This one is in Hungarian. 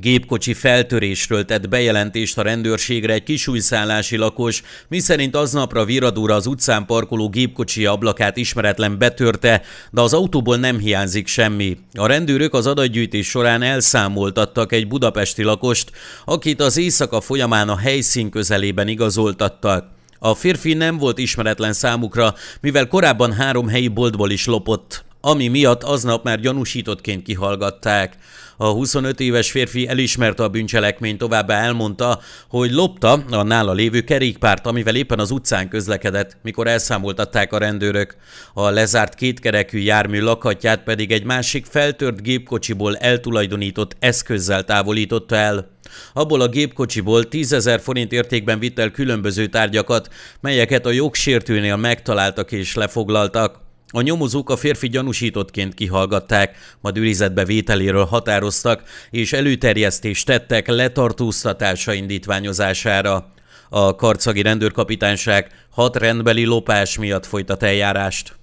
Gépkocsi feltörésről tett bejelentést a rendőrségre egy kisújszállási lakos, miszerint aznapra viradóra az utcán parkoló gépkocsi ablakát ismeretlen betörte, de az autóból nem hiányzik semmi. A rendőrök az adatgyűjtés során elszámoltattak egy budapesti lakost, akit az éjszaka folyamán a helyszín közelében igazoltattak. A férfi nem volt ismeretlen számukra, mivel korábban három helyi boltból is lopott ami miatt aznap már gyanúsítottként kihallgatták. A 25 éves férfi elismerte a bűncselekményt, továbbá elmondta, hogy lopta a nála lévő kerékpárt, amivel éppen az utcán közlekedett, mikor elszámoltatták a rendőrök. A lezárt kétkerekű jármű lakatját pedig egy másik feltört gépkocsiból eltulajdonított eszközzel távolította el. Abból a gépkocsiból 10 ezer forint értékben vitt el különböző tárgyakat, melyeket a jogsértőnél megtaláltak és lefoglaltak. A nyomozók a férfi gyanúsítottként kihallgatták, majd őrizetbe vételéről határoztak, és előterjesztést tettek letartóztatása indítványozására. A karcagi rendőrkapitányság hat rendbeli lopás miatt folytat eljárást.